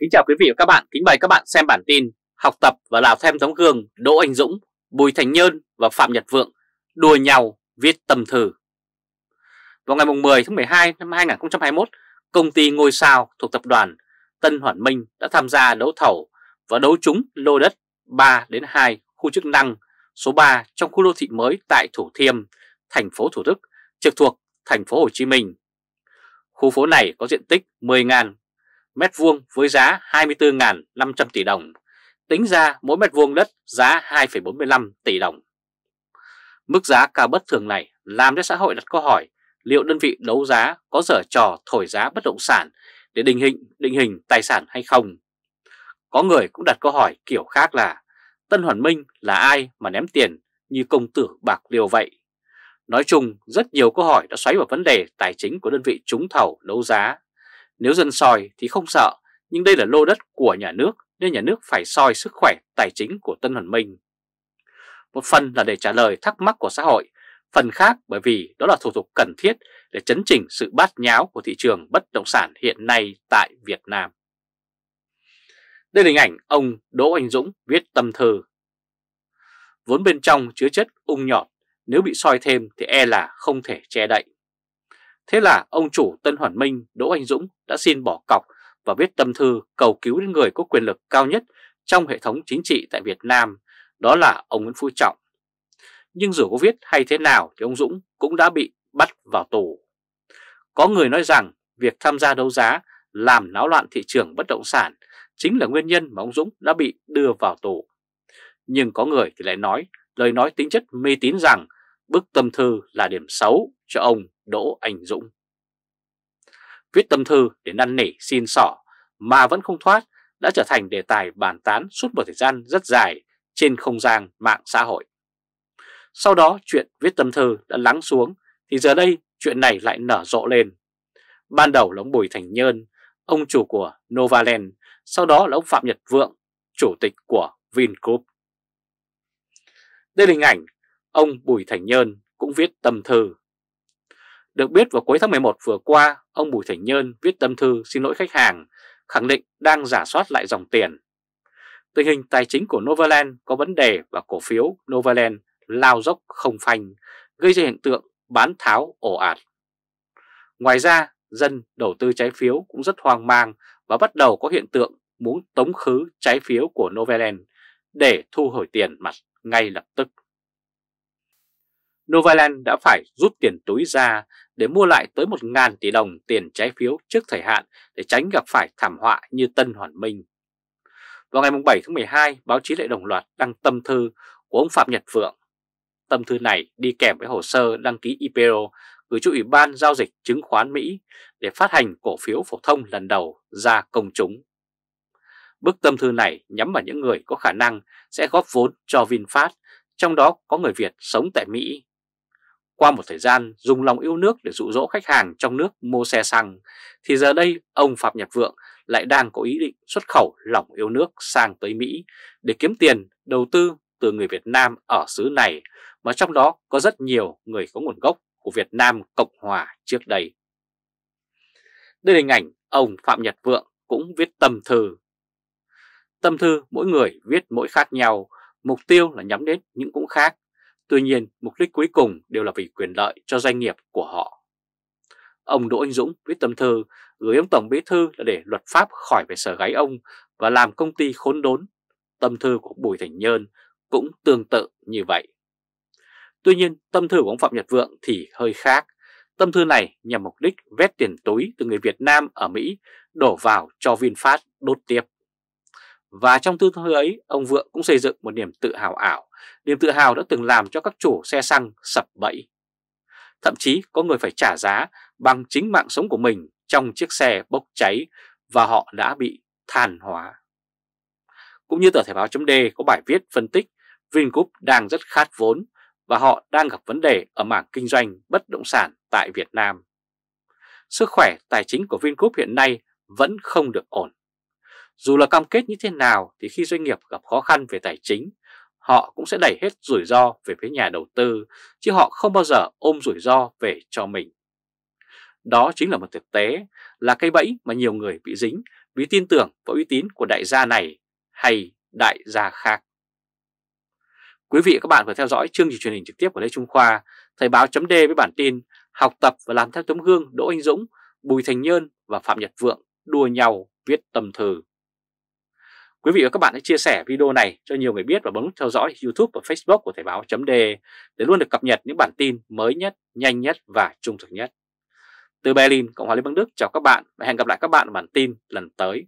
Kính chào quý vị và các bạn, kính mời các bạn xem bản tin Học tập và làm thêm tấm gương Đỗ Anh Dũng, Bùi Thành Nhơn và Phạm Nhật Vượng đùa nhau viết tâm thư Vào ngày 10 tháng 12 năm 2021, công ty Ngôi Sao thuộc tập đoàn Tân Hoàn Minh đã tham gia đấu thầu và đấu trúng lô đất 3 đến 2 khu chức năng số 3 trong khu đô thị mới tại Thủ Thiêm, thành phố Thủ Đức, trực thuộc thành phố Hồ Chí Minh. Khu phố này có diện tích 10.000 mét vuông với giá 24.500 tỷ đồng, tính ra mỗi mét vuông đất giá 2,45 tỷ đồng. Mức giá cao bất thường này làm cho xã hội đặt câu hỏi liệu đơn vị đấu giá có dở trò thổi giá bất động sản để định hình, định hình tài sản hay không. Có người cũng đặt câu hỏi kiểu khác là Tân Hoàn Minh là ai mà ném tiền như công tử bạc liều vậy? Nói chung, rất nhiều câu hỏi đã xoáy vào vấn đề tài chính của đơn vị trúng thầu đấu giá nếu dân soi thì không sợ, nhưng đây là lô đất của nhà nước nên nhà nước phải soi sức khỏe tài chính của Tân Hoàng Minh. Một phần là để trả lời thắc mắc của xã hội, phần khác bởi vì đó là thủ tục cần thiết để chấn chỉnh sự bát nháo của thị trường bất động sản hiện nay tại Việt Nam. Đây là hình ảnh ông Đỗ Anh Dũng viết tâm thư. Vốn bên trong chứa chất ung nhọt, nếu bị soi thêm thì e là không thể che đậy. Thế là ông chủ Tân Hoàn Minh Đỗ Anh Dũng đã xin bỏ cọc và viết tâm thư cầu cứu đến người có quyền lực cao nhất trong hệ thống chính trị tại Việt Nam, đó là ông Nguyễn Phú Trọng. Nhưng dù có viết hay thế nào thì ông Dũng cũng đã bị bắt vào tù. Có người nói rằng việc tham gia đấu giá làm náo loạn thị trường bất động sản chính là nguyên nhân mà ông Dũng đã bị đưa vào tù. Nhưng có người thì lại nói lời nói tính chất mê tín rằng bức tâm thư là điểm xấu cho ông Đỗ Anh Dũng. Viết tâm thư để năn nỉ xin sỏ mà vẫn không thoát đã trở thành đề tài bàn tán suốt một thời gian rất dài trên không gian mạng xã hội. Sau đó chuyện viết tâm thư đã lắng xuống thì giờ đây chuyện này lại nở rộ lên. Ban đầu là ông Bùi Thành Nhơn, ông chủ của Novaland, sau đó là ông Phạm Nhật Vượng, chủ tịch của Vingroup. Đây là hình ảnh ông Bùi Thành Nhơn cũng viết tâm thư. Được biết vào cuối tháng 11 vừa qua, ông Bùi Thành Nhơn viết tâm thư xin lỗi khách hàng, khẳng định đang giả soát lại dòng tiền. Tình hình tài chính của Novaland có vấn đề và cổ phiếu Novaland lao dốc không phanh, gây ra hiện tượng bán tháo ổ ạt. Ngoài ra, dân đầu tư trái phiếu cũng rất hoang mang và bắt đầu có hiện tượng muốn tống khứ trái phiếu của Novaland để thu hồi tiền mặt ngay lập tức. Novaland đã phải rút tiền túi ra để mua lại tới 1.000 tỷ đồng tiền trái phiếu trước thời hạn để tránh gặp phải thảm họa như Tân Hoàn Minh. Vào ngày 7 tháng 12, báo chí lại đồng loạt đăng tâm thư của ông Phạm Nhật Vượng. Tâm thư này đi kèm với hồ sơ đăng ký IPO gửi cho Ủy ban Giao dịch Chứng khoán Mỹ để phát hành cổ phiếu phổ thông lần đầu ra công chúng. Bức tâm thư này nhắm vào những người có khả năng sẽ góp vốn cho VinFast, trong đó có người Việt sống tại Mỹ qua một thời gian dùng lòng yêu nước để dụ dỗ khách hàng trong nước mua xe xăng, thì giờ đây ông Phạm Nhật Vượng lại đang có ý định xuất khẩu lòng yêu nước sang tới Mỹ để kiếm tiền đầu tư từ người Việt Nam ở xứ này, mà trong đó có rất nhiều người có nguồn gốc của Việt Nam Cộng Hòa trước đây. Đây là hình ảnh ông Phạm Nhật Vượng cũng viết tâm thư. Tâm thư mỗi người viết mỗi khác nhau, mục tiêu là nhắm đến những cũng khác Tuy nhiên, mục đích cuối cùng đều là vì quyền lợi cho doanh nghiệp của họ. Ông Đỗ Anh Dũng viết tâm thư gửi ông Tổng Bí Thư là để luật pháp khỏi về sở gáy ông và làm công ty khốn đốn. Tâm thư của Bùi Thành Nhơn cũng tương tự như vậy. Tuy nhiên, tâm thư của ông Phạm Nhật Vượng thì hơi khác. Tâm thư này nhằm mục đích vét tiền túi từ người Việt Nam ở Mỹ đổ vào cho VinFast đốt tiếp. Và trong tư thế ấy, ông Vượng cũng xây dựng một niềm tự hào ảo, niềm tự hào đã từng làm cho các chủ xe xăng sập bẫy. Thậm chí có người phải trả giá bằng chính mạng sống của mình trong chiếc xe bốc cháy và họ đã bị than hóa. Cũng như tờ Thể báo chấm D có bài viết phân tích Vingroup đang rất khát vốn và họ đang gặp vấn đề ở mảng kinh doanh bất động sản tại Việt Nam. Sức khỏe tài chính của Vingroup hiện nay vẫn không được ổn. Dù là cam kết như thế nào thì khi doanh nghiệp gặp khó khăn về tài chính, họ cũng sẽ đẩy hết rủi ro về phía nhà đầu tư, chứ họ không bao giờ ôm rủi ro về cho mình. Đó chính là một thực tế, là cây bẫy mà nhiều người bị dính vì tin tưởng vào uy tín của đại gia này hay đại gia khác. Quý vị và các bạn vừa theo dõi chương trình truyền hình trực tiếp của Lê Trung Khoa, Thời báo chấm với bản tin Học tập và làm theo tấm gương Đỗ Anh Dũng, Bùi Thành Nhơn và Phạm Nhật Vượng đua nhau viết tầm thư. Quý vị và các bạn hãy chia sẻ video này cho nhiều người biết và bấm theo dõi YouTube và Facebook của Thời báo .d để luôn được cập nhật những bản tin mới nhất, nhanh nhất và trung thực nhất. Từ Berlin, Cộng hòa Liên bang Đức chào các bạn và hẹn gặp lại các bạn ở bản tin lần tới.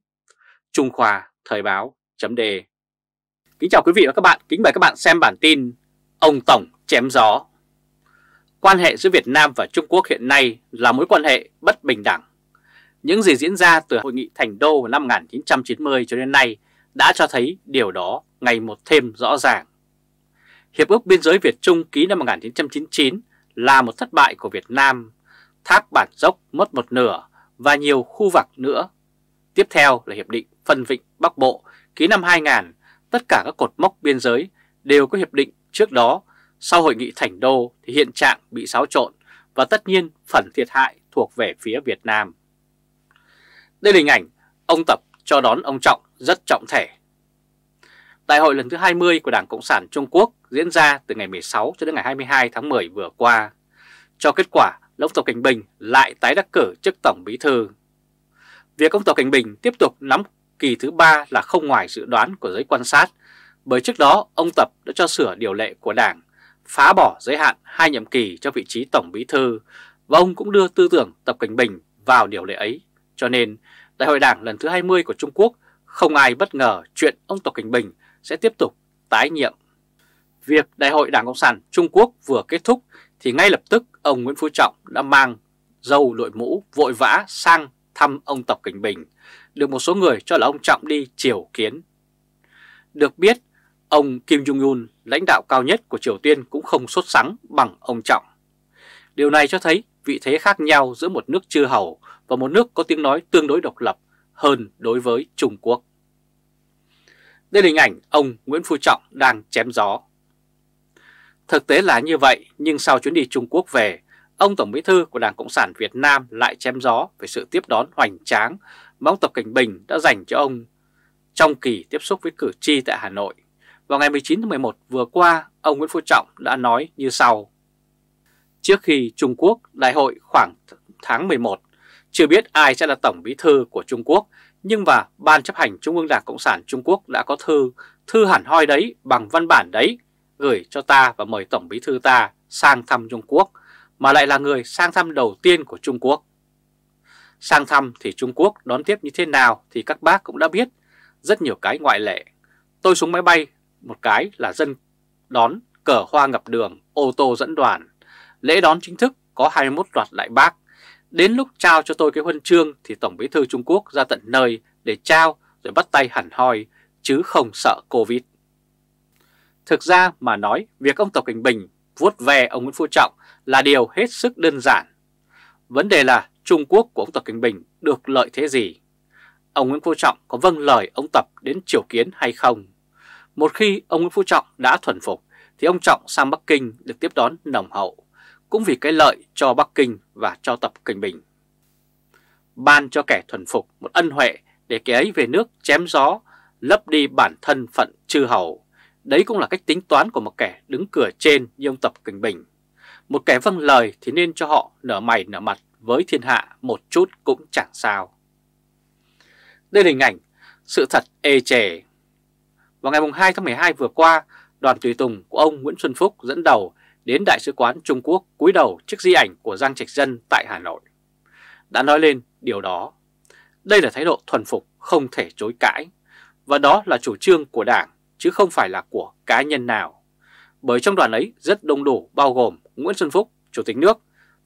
Trung Khoa Thời báo .d Kính chào quý vị và các bạn, kính mời các bạn xem bản tin Ông Tổng chém gió Quan hệ giữa Việt Nam và Trung Quốc hiện nay là mối quan hệ bất bình đẳng. Những gì diễn ra từ hội nghị Thành Đô năm 1990 cho đến nay đã cho thấy điều đó ngày một thêm rõ ràng. Hiệp ước biên giới Việt-Trung ký năm 1999 là một thất bại của Việt Nam, tháp bản dốc mất một nửa và nhiều khu vực nữa. Tiếp theo là Hiệp định Phân Vịnh Bắc Bộ ký năm 2000, tất cả các cột mốc biên giới đều có hiệp định trước đó. Sau hội nghị Thành Đô thì hiện trạng bị xáo trộn và tất nhiên phần thiệt hại thuộc về phía Việt Nam. Đây là hình ảnh ông Tập cho đón ông Trọng rất trọng thể. Đại hội lần thứ 20 của Đảng Cộng sản Trung Quốc diễn ra từ ngày 16 cho đến ngày 22 tháng 10 vừa qua. Cho kết quả ông Tập Cảnh Bình lại tái đắc cử chức Tổng Bí Thư. Việc ông Tập Cảnh Bình tiếp tục nắm kỳ thứ ba là không ngoài dự đoán của giới quan sát, bởi trước đó ông Tập đã cho sửa điều lệ của Đảng, phá bỏ giới hạn hai nhiệm kỳ cho vị trí Tổng Bí Thư và ông cũng đưa tư tưởng Tập Cảnh Bình vào điều lệ ấy. Cho nên, Đại hội Đảng lần thứ 20 của Trung Quốc không ai bất ngờ chuyện ông Tập Cảnh Bình sẽ tiếp tục tái nhiệm. Việc Đại hội Đảng Cộng sản Trung Quốc vừa kết thúc thì ngay lập tức ông Nguyễn Phú Trọng đã mang dâu đội mũ vội vã sang thăm ông Tập Cảnh Bình, được một số người cho là ông Trọng đi triều kiến. Được biết, ông Kim Jong-un, lãnh đạo cao nhất của Triều Tiên cũng không xuất sắng bằng ông Trọng. Điều này cho thấy vị thế khác nhau giữa một nước chưa hầu và một nước có tiếng nói tương đối độc lập hơn đối với Trung Quốc. Đây là hình ảnh ông Nguyễn Phú Trọng đang chém gió. Thực tế là như vậy, nhưng sau chuyến đi Trung Quốc về, ông Tổng Bí Thư của Đảng Cộng sản Việt Nam lại chém gió về sự tiếp đón hoành tráng mà ông Tập Cảnh Bình đã dành cho ông trong kỳ tiếp xúc với cử tri tại Hà Nội. Vào ngày 19 tháng 11 vừa qua, ông Nguyễn Phú Trọng đã nói như sau. Trước khi Trung Quốc đại hội khoảng tháng 11 chưa biết ai sẽ là Tổng Bí Thư của Trung Quốc, nhưng mà Ban chấp hành Trung ương Đảng Cộng sản Trung Quốc đã có thư, thư hẳn hoi đấy bằng văn bản đấy, gửi cho ta và mời Tổng Bí Thư ta sang thăm Trung Quốc, mà lại là người sang thăm đầu tiên của Trung Quốc. Sang thăm thì Trung Quốc đón tiếp như thế nào thì các bác cũng đã biết, rất nhiều cái ngoại lệ. Tôi xuống máy bay, một cái là dân đón cờ hoa ngập đường, ô tô dẫn đoàn. Lễ đón chính thức có 21 loạt đại bác Đến lúc trao cho tôi cái huân chương thì Tổng bí thư Trung Quốc ra tận nơi để trao rồi bắt tay hẳn hoi, chứ không sợ Covid. Thực ra mà nói, việc ông Tập Cảnh Bình vuốt ve ông Nguyễn Phú Trọng là điều hết sức đơn giản. Vấn đề là Trung Quốc của ông Tập Cảnh Bình được lợi thế gì? Ông Nguyễn Phú Trọng có vâng lời ông Tập đến triều kiến hay không? Một khi ông Nguyễn Phú Trọng đã thuần phục thì ông Trọng sang Bắc Kinh được tiếp đón nồng hậu cũng vì cái lợi cho Bắc Kinh và cho Tập Cận Bình. Ban cho kẻ thuần phục một ân huệ để kẻ ấy về nước chém gió, lấp đi bản thân phận chư hầu. Đấy cũng là cách tính toán của một kẻ đứng cửa trên như ông Tập Cận Bình. Một kẻ vâng lời thì nên cho họ nở mày nở mặt với thiên hạ một chút cũng chẳng sao. Đây là hình ảnh sự thật ê chề. Vào ngày 2 tháng 12 vừa qua, đoàn tùy tùng của ông Nguyễn Xuân Phúc dẫn đầu đến Đại sứ quán Trung Quốc cúi đầu trước di ảnh của Giang Trạch Dân tại Hà Nội. Đã nói lên điều đó. Đây là thái độ thuần phục không thể chối cãi, và đó là chủ trương của Đảng chứ không phải là của cá nhân nào. Bởi trong đoàn ấy rất đông đủ bao gồm Nguyễn Xuân Phúc, Chủ tịch nước,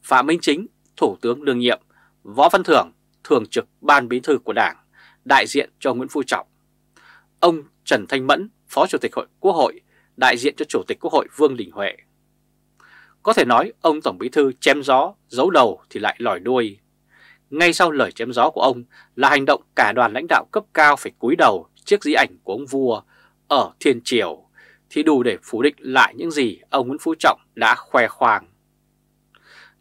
Phạm Minh Chính, Thủ tướng đương nhiệm, Võ Văn Thưởng, Thường trực Ban Bí thư của Đảng, đại diện cho Nguyễn Phú Trọng. Ông Trần Thanh Mẫn, Phó Chủ tịch Hội Quốc hội, đại diện cho Chủ tịch Quốc hội Vương Đình Huệ có thể nói ông Tổng Bí Thư chém gió, giấu đầu thì lại lòi đuôi. Ngay sau lời chém gió của ông là hành động cả đoàn lãnh đạo cấp cao phải cúi đầu trước di ảnh của ông vua ở Thiên Triều thì đủ để phủ định lại những gì ông Nguyễn Phú Trọng đã khoe khoang.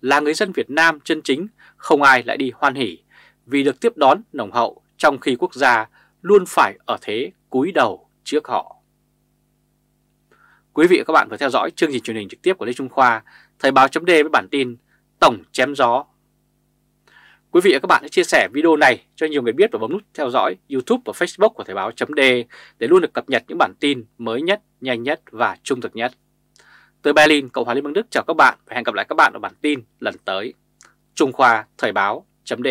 Là người dân Việt Nam chân chính, không ai lại đi hoan hỉ vì được tiếp đón nồng hậu trong khi quốc gia luôn phải ở thế cúi đầu trước họ. Quý vị và các bạn vừa theo dõi chương trình truyền hình trực tiếp của Lê Trung Khoa, Thời báo chấm với bản tin Tổng chém gió. Quý vị và các bạn hãy chia sẻ video này cho nhiều người biết và bấm nút theo dõi YouTube và Facebook của Thời báo chấm để luôn được cập nhật những bản tin mới nhất, nhanh nhất và trung thực nhất. Từ Berlin, Cộng hòa Liên bang Đức chào các bạn và hẹn gặp lại các bạn ở bản tin lần tới. Trung Khoa Thời báo chấm